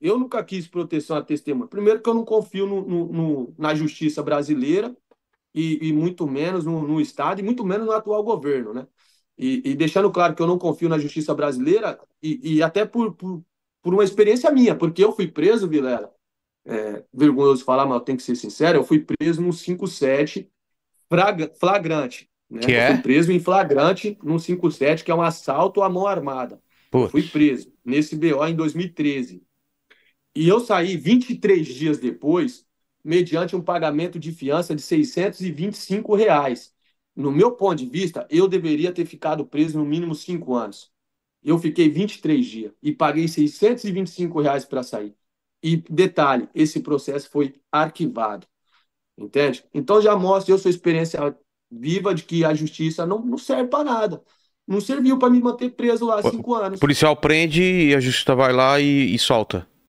eu nunca quis proteção à testemunha. Primeiro, que eu não confio no, no, no, na justiça brasileira, e, e muito menos no, Estado, e muito menos no atual governo. Né? E, e, deixando claro que eu não confio na justiça brasileira, e, e até por, por, por, uma experiência minha, porque eu fui preso, Vilela. É, vergonhoso falar, mas eu tenho que ser sincero. Eu fui preso no 57 flagrante. Né? Que é? Eu fui é? preso em flagrante no 57, que é um assalto à mão armada. Putz. Fui preso nesse BO em 2013. E eu saí 23 dias depois, mediante um pagamento de fiança de 625 reais. No meu ponto de vista, eu deveria ter ficado preso no mínimo 5 anos. Eu fiquei 23 dias e paguei 625 reais para sair. E detalhe, esse processo foi arquivado. Entende? Então já mostra, eu sou experiência viva de que a justiça não, não serve para nada. Não serviu para me manter preso lá cinco anos. O policial prende e a justiça vai lá e, e solta.